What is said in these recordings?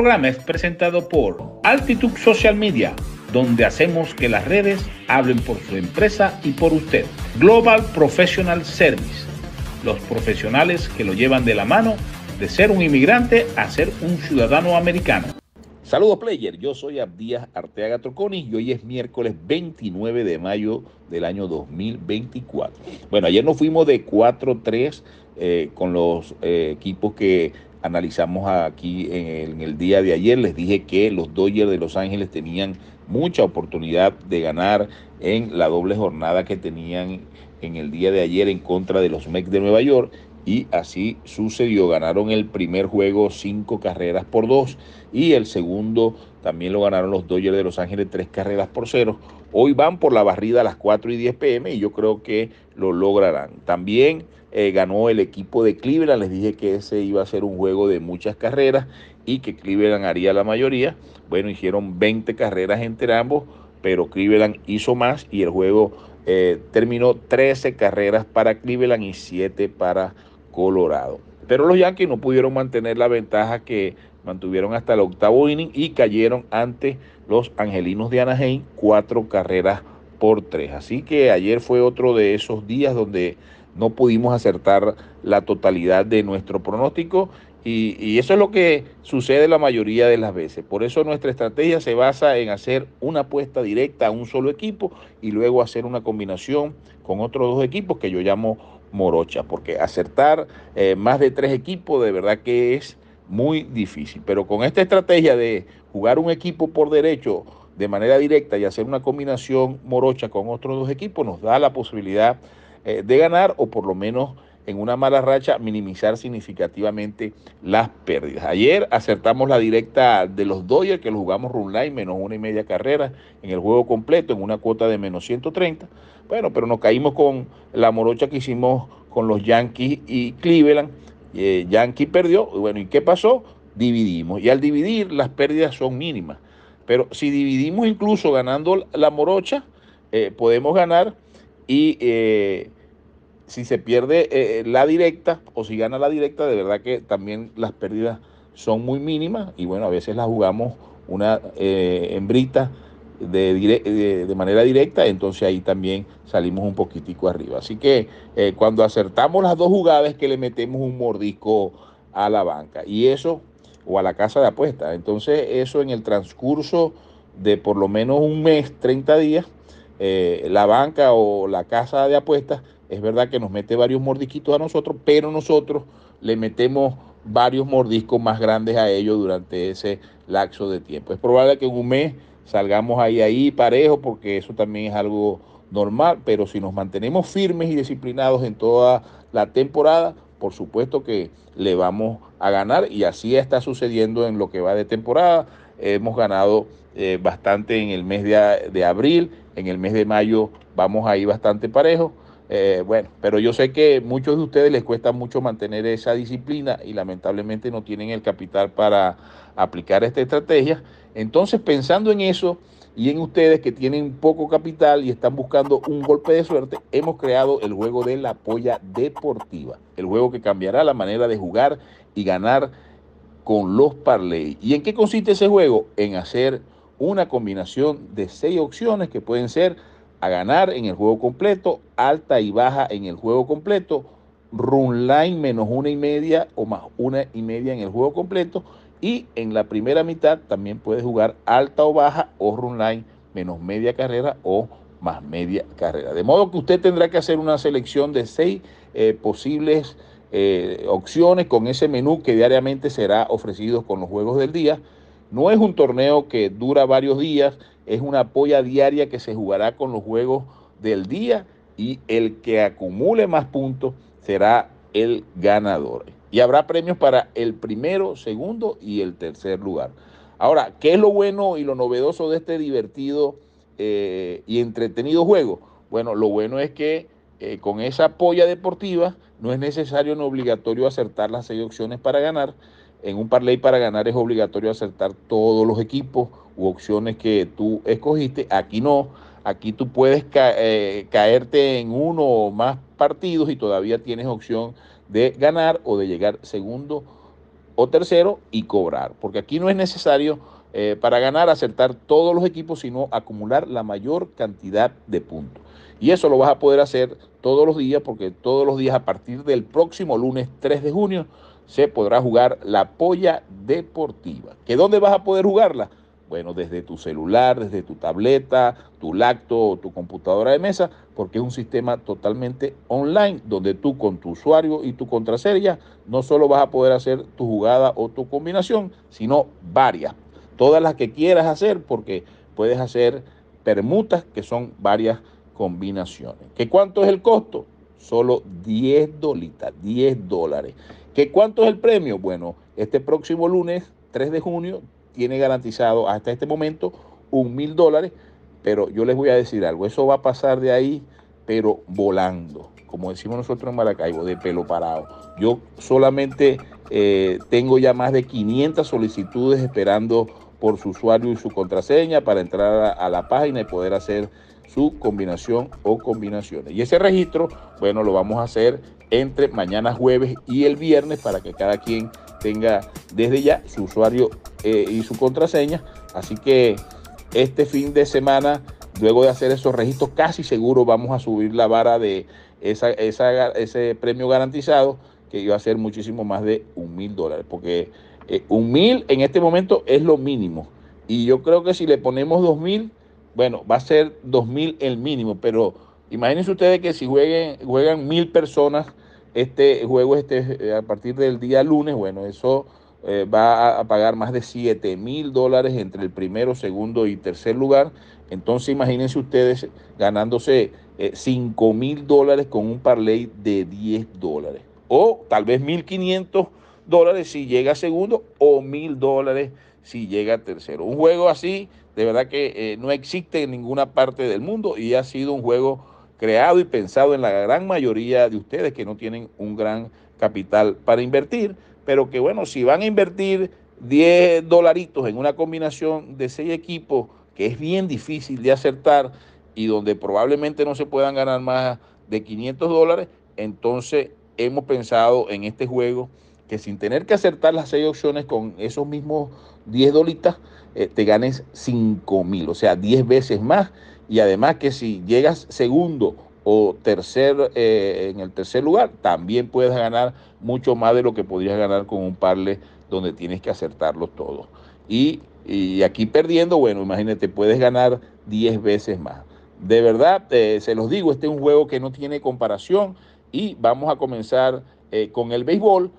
programa es presentado por Altitude Social Media, donde hacemos que las redes hablen por su empresa y por usted. Global Professional Service, los profesionales que lo llevan de la mano de ser un inmigrante a ser un ciudadano americano. Saludos player, yo soy Abdías Arteaga Troconi y hoy es miércoles 29 de mayo del año 2024. Bueno, ayer nos fuimos de 4-3 eh, con los eh, equipos que analizamos aquí en el, día de ayer. Les dije que los Dodgers de Los Ángeles tenían mucha oportunidad de ganar en la doble jornada que tenían en el día de ayer en contra de los Mets de Nueva York. Y así sucedió. Ganaron el primer juego cinco carreras por dos y el segundo también lo ganaron los Dodgers de Los Ángeles tres carreras por cero. Hoy van por la barrida a las 4 y 10 pm y yo creo que lo lograrán. También eh, ganó el equipo de Cleveland. Les dije que ese iba a ser un juego de muchas carreras y que Cleveland haría la mayoría. Bueno, hicieron 20 carreras entre ambos, pero Cleveland hizo más y el juego eh, terminó 13 carreras para Cleveland y 7 para Colorado. Pero los Yankees no pudieron mantener la ventaja que mantuvieron hasta el octavo inning y cayeron ante los Angelinos de Anaheim cuatro carreras por tres. Así que ayer fue otro de esos días donde no pudimos acertar la totalidad de nuestro pronóstico y, eso es lo que sucede la mayoría de las veces. Por eso nuestra estrategia se basa en hacer una apuesta directa a un solo equipo y luego hacer una combinación con otros dos equipos que yo llamo morocha, porque acertar eh, más de tres equipos de verdad que es muy difícil. Pero con esta estrategia de jugar un equipo por derecho de manera directa y hacer una combinación morocha con otros dos equipos, nos da la posibilidad eh, de ganar o por lo menos en una mala racha minimizar significativamente las pérdidas. Ayer acertamos la directa de los Dodgers, que lo jugamos run line, menos una y media carrera en el juego completo, en una cuota de menos 130. Bueno, pero nos caímos con la morocha que hicimos con los Yankees y Cleveland eh, Yankee perdió, bueno, ¿y qué pasó? Dividimos. Y al dividir, las pérdidas son mínimas. Pero si dividimos incluso ganando la morocha, eh, podemos ganar y eh, si se pierde la directa o si gana la directa, de verdad que también las pérdidas son muy mínimas y bueno, a veces las jugamos una hembrita de, manera directa, entonces ahí también salimos un poquitico arriba. Así que eh, cuando acertamos las dos jugadas que le metemos un mordisco a la banca y eso, o a la casa de apuestas Entonces eso en el transcurso de por lo menos un mes, 30 días, eh, la banca o la casa de apuestas, es verdad que nos mete varios mordisquitos a nosotros, pero nosotros le metemos varios mordiscos más grandes a ellos durante ese lapso de tiempo. Es probable que en un mes salgamos ahí, ahí parejo, porque eso también es algo normal, pero si nos mantenemos firmes y disciplinados en toda la temporada, por supuesto que le vamos a ganar y así está sucediendo en lo que va de temporada. Hemos ganado eh, bastante en el mes de, abril, en el mes de mayo vamos ahí bastante parejos. Eh, bueno, pero yo sé que muchos de ustedes les cuesta mucho mantener esa disciplina y lamentablemente no tienen el capital para aplicar esta estrategia. Entonces, pensando en eso y en ustedes que tienen poco capital y están buscando un golpe de suerte, hemos creado el juego de la polla deportiva, el juego que cambiará la manera de jugar y ganar con los parlay. ¿Y en qué consiste ese juego? En hacer una combinación de seis opciones que pueden ser a ganar en el juego completo, alta y baja en el juego completo, run line menos una y media o más una y media en el juego completo y en la primera mitad también puedes jugar alta o baja o run line, menos media carrera o más media carrera. De modo que usted tendrá que hacer una selección de seis eh, posibles eh, opciones con ese menú que diariamente será ofrecido con los juegos del día. No es un torneo que dura varios días, es una polla diaria que se jugará con los juegos del día y el que acumule más puntos será el ganador. Y habrá premios para el primero, segundo y el tercer lugar. Ahora, ¿qué es lo bueno y lo novedoso de este divertido eh, y entretenido juego? Bueno, lo bueno es que eh, con esa polla deportiva no es necesario ni obligatorio acertar las seis opciones para ganar. En un parlay para ganar es obligatorio acertar todos los equipos u opciones que tú escogiste. Aquí no. Aquí tú puedes eh, caerte en uno o más partidos y todavía tienes opción de ganar o de llegar segundo o tercero y cobrar. Porque aquí no es necesario eh, para ganar acertar todos los equipos, sino acumular la mayor cantidad de puntos. Y eso lo vas a poder hacer todos los días, porque todos los días a partir del próximo lunes 3 de junio se podrá jugar la polla deportiva. ¿Que dónde vas a poder jugarla? Bueno, desde tu celular, desde tu tableta, tu lacto o tu computadora de mesa, porque es un sistema totalmente online donde tú con tu usuario y tu contraseña no solo vas a poder hacer tu jugada o tu combinación, sino varias. Todas las que quieras hacer porque puedes hacer permutas que son varias combinaciones. ¿Qué cuánto es el costo? Solo 10 dolitas, 10 dólares. ¿Qué cuánto es el premio? Bueno, este próximo lunes 3 de junio tiene garantizado hasta este momento un mil dólares, pero yo les voy a decir algo, eso va a pasar de ahí, pero volando, como decimos nosotros en Maracaibo, de pelo parado. Yo solamente eh, tengo ya más de 500 solicitudes esperando por su usuario y su contraseña para entrar a la página y poder hacer su combinación o combinaciones. Y ese registro, bueno, lo vamos a hacer entre mañana jueves y el viernes para que cada quien tenga desde ya su usuario eh, y su contraseña. Así que este fin de semana, luego de hacer esos registros, casi seguro vamos a subir la vara de ese premio garantizado, que iba a ser muchísimo más de un mil dólares, porque eh, un mil en este momento es lo mínimo. Y yo creo que si le ponemos dos mil, bueno, va a ser dos mil el mínimo, pero imagínense ustedes que si jueguen, juegan mil personas este juego este, eh, a partir del día lunes, bueno, eso eh, va a, pagar más de 7 mil dólares entre el primero, segundo y tercer lugar. Entonces imagínense ustedes ganándose eh, cinco 5 mil dólares con un parlay de 10 dólares. O tal vez 1.500 dólares si llega segundo o 1.000 dólares si llega tercero. Un juego así, de verdad que eh, no existe en ninguna parte del mundo y ha sido un juego creado y pensado en la gran mayoría de ustedes que no tienen un gran capital para invertir pero que bueno, si van a invertir 10 dolaritos en una combinación de 6 equipos, que es bien difícil de acertar y donde probablemente no se puedan ganar más de 500 dólares, entonces hemos pensado en este juego que sin tener que acertar las 6 opciones con esos mismos 10 dolitas, eh, te ganes 5 mil, o sea, 10 veces más. Y además que si llegas segundo o tercer, eh, en el tercer lugar, también puedes ganar mucho más de lo que podrías ganar con un parle donde tienes que acertarlo todo. Y, aquí perdiendo, bueno, imagínate, puedes ganar 10 veces más. De verdad, eh, se los digo, este es un juego que no tiene comparación y vamos a comenzar eh, con el béisbol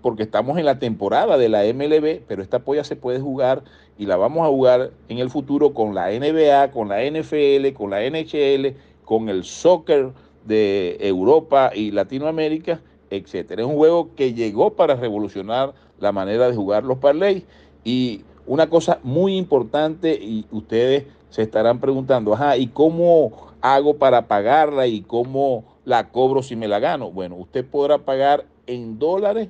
porque estamos en la temporada de la MLB, pero esta polla se puede jugar y la vamos a jugar en el futuro con la NBA, con la NFL, con la NHL con el soccer de Europa y Latinoamérica, etcétera. Es un juego que llegó para revolucionar la manera de jugar los parlay. y una cosa muy importante y ustedes se estarán preguntando, ajá, ¿y cómo hago para pagarla y cómo la cobro si me la gano? Bueno, usted podrá pagar en dólares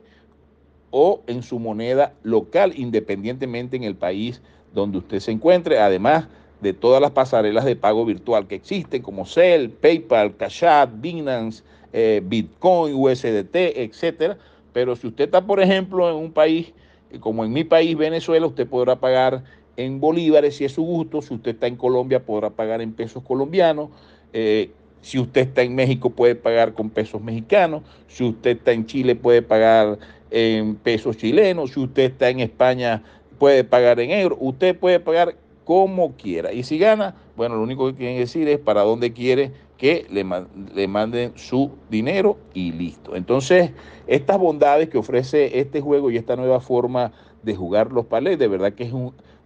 o en su moneda local, independientemente en el país donde usted se encuentre. Además, de todas las pasarelas de pago virtual que existen, como Cell, PayPal, Cash App, Binance, eh, Bitcoin, USDT, etc. Pero si usted está, por ejemplo, en un país eh, como en mi país, Venezuela, usted podrá pagar en bolívares si es su gusto. Si usted está en Colombia, podrá pagar en pesos colombianos. Eh, si usted está en México, puede pagar con pesos mexicanos. Si usted está en Chile, puede pagar en pesos chilenos. Si usted está en España, puede pagar en euros. Usted puede pagar como quiera. Y si gana, bueno, lo único que quieren decir es para dónde quiere que le, manden su dinero y listo. Entonces, estas bondades que ofrece este juego y esta nueva forma de jugar los palés, de verdad que es,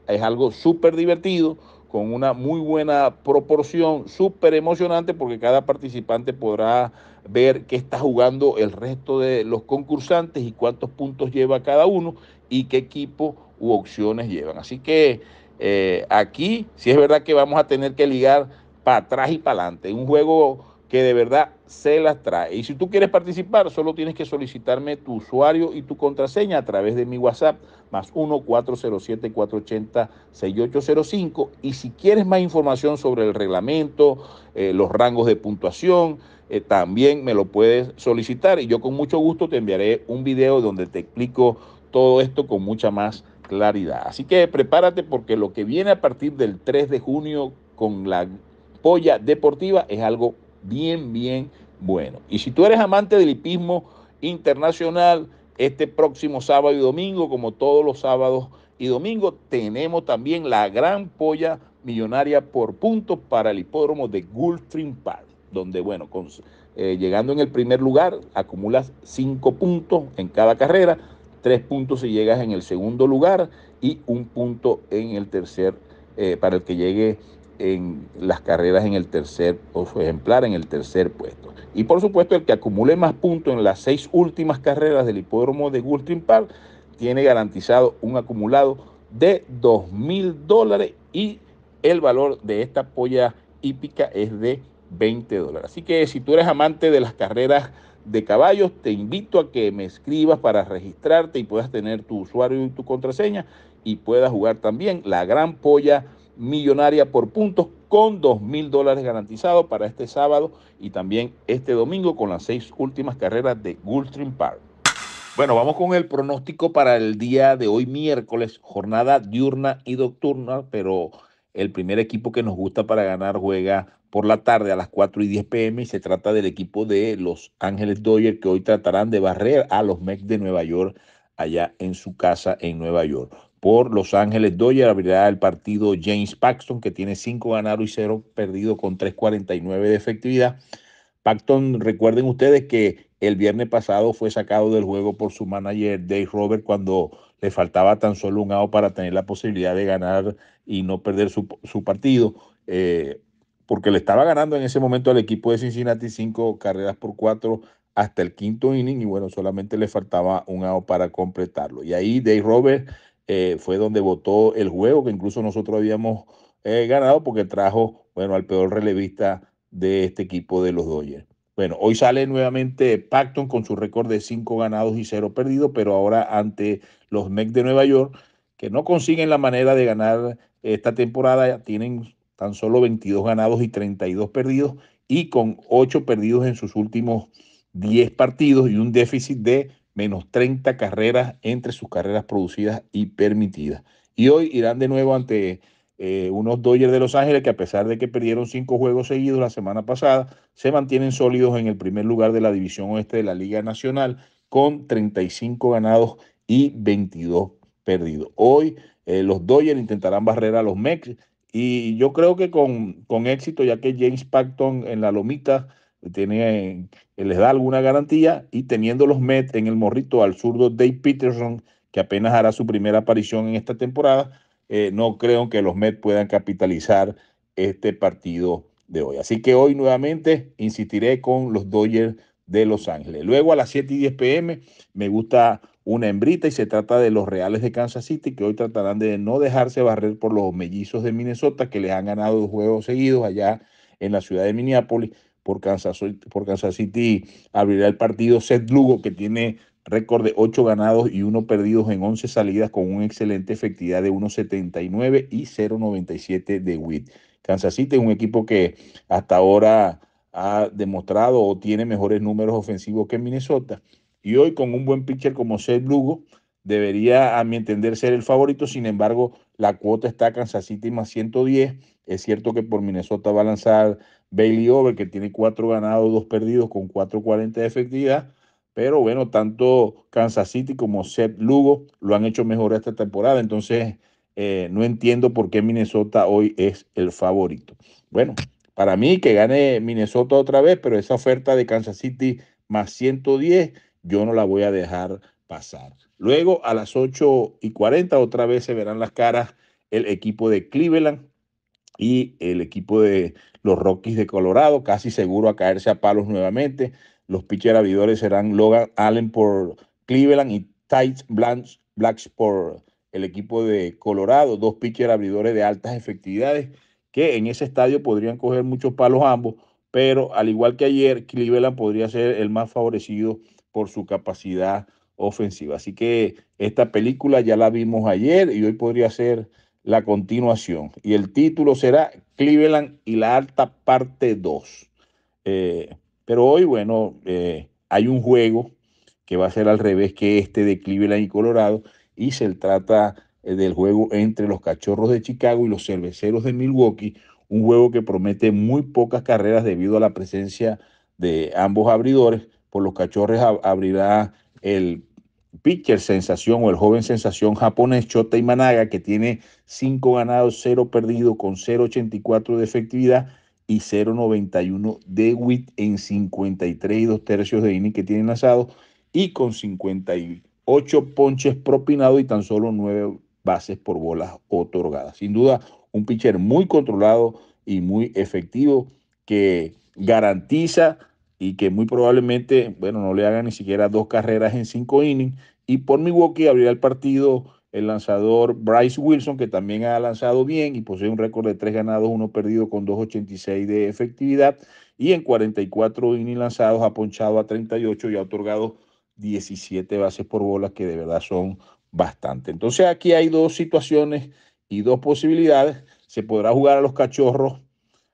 es algo súper divertido, con una muy buena proporción, súper emocionante, porque cada participante podrá ver qué está jugando el resto de los concursantes y cuántos puntos lleva cada uno y qué equipo u opciones llevan. Así que eh, aquí sí es verdad que vamos a tener que ligar para atrás y para adelante. Un juego que de verdad se las trae. Y si tú quieres participar, solo tienes que solicitarme tu usuario y tu contraseña a través de mi WhatsApp, más 1-407-480-6805. Y si quieres más información sobre el reglamento, eh, los rangos de puntuación, eh, también me lo puedes solicitar. Y yo con mucho gusto te enviaré un video donde te explico todo esto con mucha más claridad. Así que prepárate porque lo que viene a partir del 3 de junio con la polla deportiva es algo bien, bien bueno. Y si tú eres amante del hipismo internacional, este próximo sábado y domingo, como todos los sábados y domingos, tenemos también la gran polla millonaria por puntos para el hipódromo de Gulfstream Park, donde, bueno, eh, llegando en el primer lugar, acumulas cinco puntos en cada carrera tres puntos si llegas en el segundo lugar y un punto en el tercer, eh, para el que llegue en las carreras en el tercer o su ejemplar en el tercer puesto. Y por supuesto, el que acumule más puntos en las seis últimas carreras del hipódromo de Gulfstream Park tiene garantizado un acumulado de dos mil dólares y el valor de esta polla hípica es de 20 dólares. Así que si tú eres amante de las carreras de caballos, te invito a que me escribas para registrarte y puedas tener tu usuario y tu contraseña y puedas jugar también la gran polla millonaria por puntos con dos mil dólares garantizados para este sábado y también este domingo con las seis últimas carreras de Gulfstream Park. Bueno, vamos con el pronóstico para el día de hoy miércoles, jornada diurna y nocturna, pero el primer equipo que nos gusta para ganar juega por la tarde a las 4 y 10 pm y se trata del equipo de Los Ángeles Dodgers que hoy tratarán de barrer a los Mets de Nueva York allá en su casa en Nueva York. Por Los Ángeles Dodgers abrirá el partido James Paxton que tiene 5 ganados y 0 perdidos, con 3.49 de efectividad. Paxton, recuerden ustedes que el viernes pasado fue sacado del juego por su manager Dave Robert cuando le faltaba tan solo un out para tener la posibilidad de ganar y no perder su, su partido. Eh, porque le estaba ganando en ese momento al equipo de Cincinnati cinco carreras por cuatro hasta el quinto inning y bueno, solamente le faltaba un out para completarlo. Y ahí Dave Roberts eh, fue donde votó el juego que incluso nosotros habíamos eh, ganado porque trajo, bueno, al peor relevista de este equipo de los Dodgers. Bueno, hoy sale nuevamente Pacton con su récord de cinco ganados y cero perdidos, pero ahora ante los Mets de Nueva York, que no consiguen la manera de ganar esta temporada, tienen tan solo 22 ganados y 32 perdidos y con 8 perdidos en sus últimos 10 partidos y un déficit de menos 30 carreras entre sus carreras producidas y permitidas. Y hoy irán de nuevo ante eh, unos Dodgers de Los Ángeles que a pesar de que perdieron 5 juegos seguidos la semana pasada, se mantienen sólidos en el primer lugar de la división oeste de la Liga Nacional con 35 ganados y 22 perdidos. Hoy eh, los Dodgers intentarán barrer a los Mets y yo creo que con, éxito, ya que James Paxton en la lomita tiene, eh, les da alguna garantía y teniendo los Mets en el morrito al zurdo Dave Peterson, que apenas hará su primera aparición en esta temporada, eh, no creo que los Mets puedan capitalizar este partido de hoy. Así que hoy nuevamente insistiré con los Dodgers de Los Ángeles. Luego a las 7 y 10 pm me gusta una hembrita y se trata de los Reales de Kansas City que hoy tratarán de no dejarse barrer por los mellizos de Minnesota que les han ganado dos juegos seguidos allá en la ciudad de Minneapolis. Por Kansas, por Kansas City abrirá el partido Seth Lugo que tiene récord de 8 ganados y 1 perdidos en 11 salidas con una excelente efectividad de 1.79 y 0.97 de WIT. Kansas City es un equipo que hasta ahora ha demostrado o tiene mejores números ofensivos que Minnesota y hoy con un buen pitcher como Seth Lugo, debería, a mi entender, ser el favorito. Sin embargo, la cuota está Kansas City más 110. Es cierto que por Minnesota va a lanzar Bailey Over, que tiene cuatro ganados, dos perdidos, con 4.40 de efectividad. Pero bueno, tanto Kansas City como Seth Lugo lo han hecho mejor esta temporada. Entonces, eh, no entiendo por qué Minnesota hoy es el favorito. Bueno, para mí que gane Minnesota otra vez, pero esa oferta de Kansas City más 110 yo no la voy a dejar pasar. Luego a las 8 y 40 otra vez se verán las caras el equipo de Cleveland y el equipo de los Rockies de Colorado, casi seguro a caerse a palos nuevamente. Los pitcher abridores serán Logan Allen por Cleveland y Tight Blacks por el equipo de Colorado, dos pitcher abridores de altas efectividades que en ese estadio podrían coger muchos palos ambos, pero al igual que ayer, Cleveland podría ser el más favorecido por su capacidad ofensiva. Así que esta película ya la vimos ayer y hoy podría ser la continuación. Y el título será Cleveland y la alta parte 2. Eh, pero hoy, bueno, eh, hay un juego que va a ser al revés que este de Cleveland y Colorado y se trata eh, del juego entre los Cachorros de Chicago y los Cerveceros de Milwaukee, un juego que promete muy pocas carreras debido a la presencia de ambos abridores, por los cachorros abrirá el pitcher sensación o el joven sensación japonés Chota Imanaga, que tiene 5 ganados, 0 perdido con 0.84 de efectividad y 0.91 de WIT en 53 y 2 tercios de inning que tiene lanzado y con 58 ponches propinados y tan solo 9 bases por bolas otorgadas. Sin duda, un pitcher muy controlado y muy efectivo que garantiza y que muy probablemente, bueno, no le hagan ni siquiera dos carreras en cinco innings. Y por Milwaukee abrirá el partido el lanzador Bryce Wilson, que también ha lanzado bien y posee un récord de tres ganados, uno perdido con 2.86 de efectividad. Y en 44 innings lanzados ha ponchado a 38 y ha otorgado 17 bases por bola, que de verdad son bastante. Entonces aquí hay dos situaciones y dos posibilidades. Se podrá jugar a los cachorros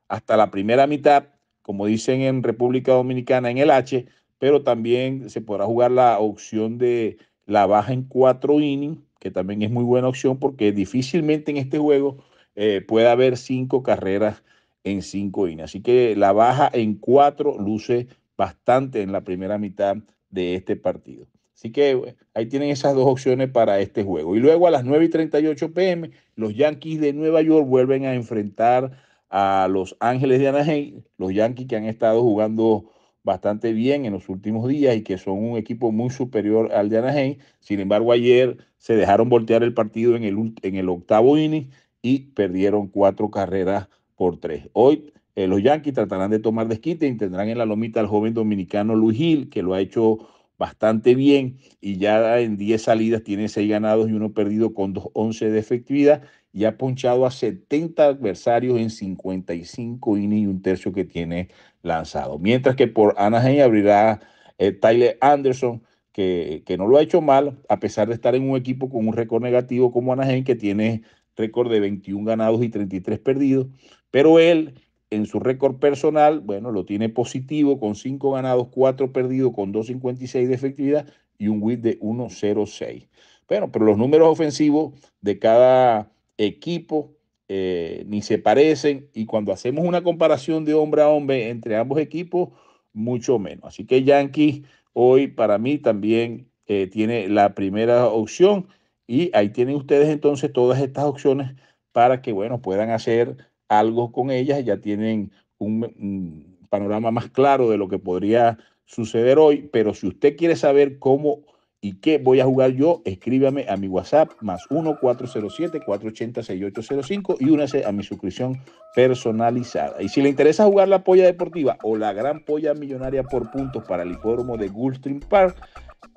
hasta la primera mitad como dicen en República Dominicana, en el H, pero también se podrá jugar la opción de la baja en cuatro innings, que también es muy buena opción porque difícilmente en este juego eh, puede haber cinco carreras en cinco innings. Así que la baja en cuatro luce bastante en la primera mitad de este partido. Así que eh, ahí tienen esas dos opciones para este juego. Y luego a las 9 y 38 pm, los Yankees de Nueva York vuelven a enfrentar a Los Ángeles de Anaheim, los Yankees que han estado jugando bastante bien en los últimos días y que son un equipo muy superior al de Anaheim. Sin embargo, ayer se dejaron voltear el partido en el, en el octavo inning y perdieron cuatro carreras por tres. Hoy eh, los Yankees tratarán de tomar desquite y tendrán en la lomita al joven dominicano Luis Gil, que lo ha hecho bastante bien y ya en 10 salidas tiene 6 ganados y uno perdido con once de efectividad y ha ponchado a 70 adversarios en 55 innings y un tercio que tiene lanzado. Mientras que por Anaheim abrirá eh, Tyler Anderson, que, que, no lo ha hecho mal, a pesar de estar en un equipo con un récord negativo como Anaheim, que tiene récord de 21 ganados y 33 perdidos, pero él en su récord personal, bueno, lo tiene positivo con 5 ganados, 4 perdidos, con 2.56 de efectividad y un WIT de 1.06. Bueno, pero los números ofensivos de cada equipo eh, ni se parecen y cuando hacemos una comparación de hombre a hombre entre ambos equipos, mucho menos. Así que Yankees hoy para mí también eh, tiene la primera opción y ahí tienen ustedes entonces todas estas opciones para que, bueno, puedan hacer algo con ellas, ya tienen un, panorama más claro de lo que podría suceder hoy, pero si usted quiere saber cómo y qué voy a jugar yo, escríbame a mi WhatsApp más 1-407-480-6805 y únase a mi suscripción personalizada. Y si le interesa jugar la polla deportiva o la gran polla millonaria por puntos para el hipódromo de Gulfstream Park,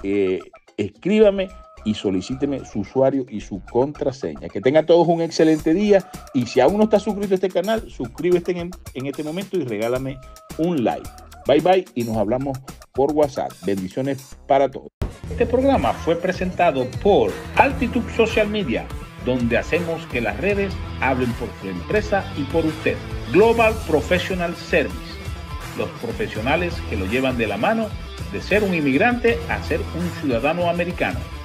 eh, escríbame y solicíteme su usuario y su contraseña. Que tengan todos un excelente día y si aún no estás suscrito a este canal, suscríbete en, este momento y regálame un like. Bye bye y nos hablamos por WhatsApp. Bendiciones para todos. Este programa fue presentado por Altitude Social Media, donde hacemos que las redes hablen por su empresa y por usted. Global Professional Service, los profesionales que lo llevan de la mano de ser un inmigrante a ser un ciudadano americano.